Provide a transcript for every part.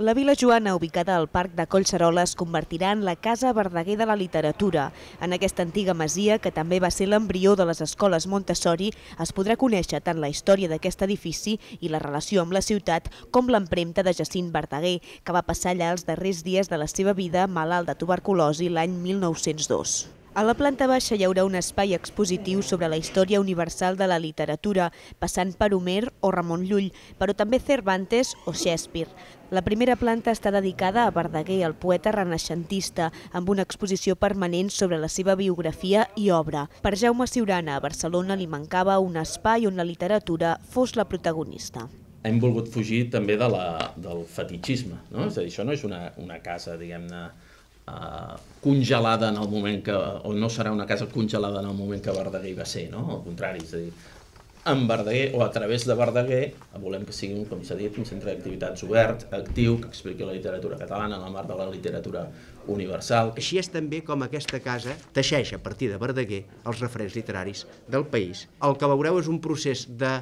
La Vila Joana, ubicada al Parc de Collserola, es convertirà en la Casa Verdaguer de la Literatura. En aquesta antiga masia, que també va ser l'embrió de les escoles Montessori, es podrà conèixer tant la història d'aquest edifici i la relació amb la ciutat com l'empremta de Jacint Verdaguer, que va passar allà els darrers dies de la seva vida malalt de tuberculosi l'any 1902. A la planta baixa hi haurà un espai expositiu sobre la història universal de la literatura, passant per Homer o Ramon Llull, però també Cervantes o Shakespeare. La primera planta està dedicada a Verdaguer, el poeta renaixentista, amb una exposició permanent sobre la seva biografia i obra. Per Jaume Ciurana, a Barcelona li mancava un espai on la literatura fos la protagonista hem volgut fugir també de la, del fetichisme, no? És a dir, això no és una, una casa, diguem-ne, Eh, congelada en el moment que, o no serà una casa congelada en el moment que Verdaguer va ser, no? Al contrari, és a dir, en Verdaguer o a través de Verdaguer volem que sigui, com s'ha dit, un centre d'activitats obert, actiu, que expliqui la literatura catalana en el marc de la literatura universal. Així és també com aquesta casa teixeix a partir de Verdaguer els referents literaris del país. El que veureu és un procés de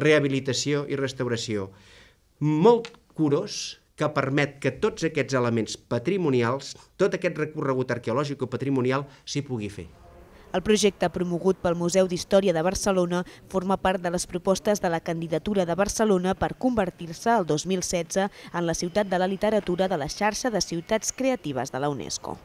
rehabilitació i restauració molt curós, que permet que tots aquests elements patrimonials, tot aquest recorregut arqueològic o patrimonial s'hi pugui fer. El projecte promogut pel Museu d'Història de Barcelona forma part de les propostes de la candidatura de Barcelona per convertir-se el 2016 en la ciutat de la literatura de la xarxa de ciutats creatives de la UNESCO.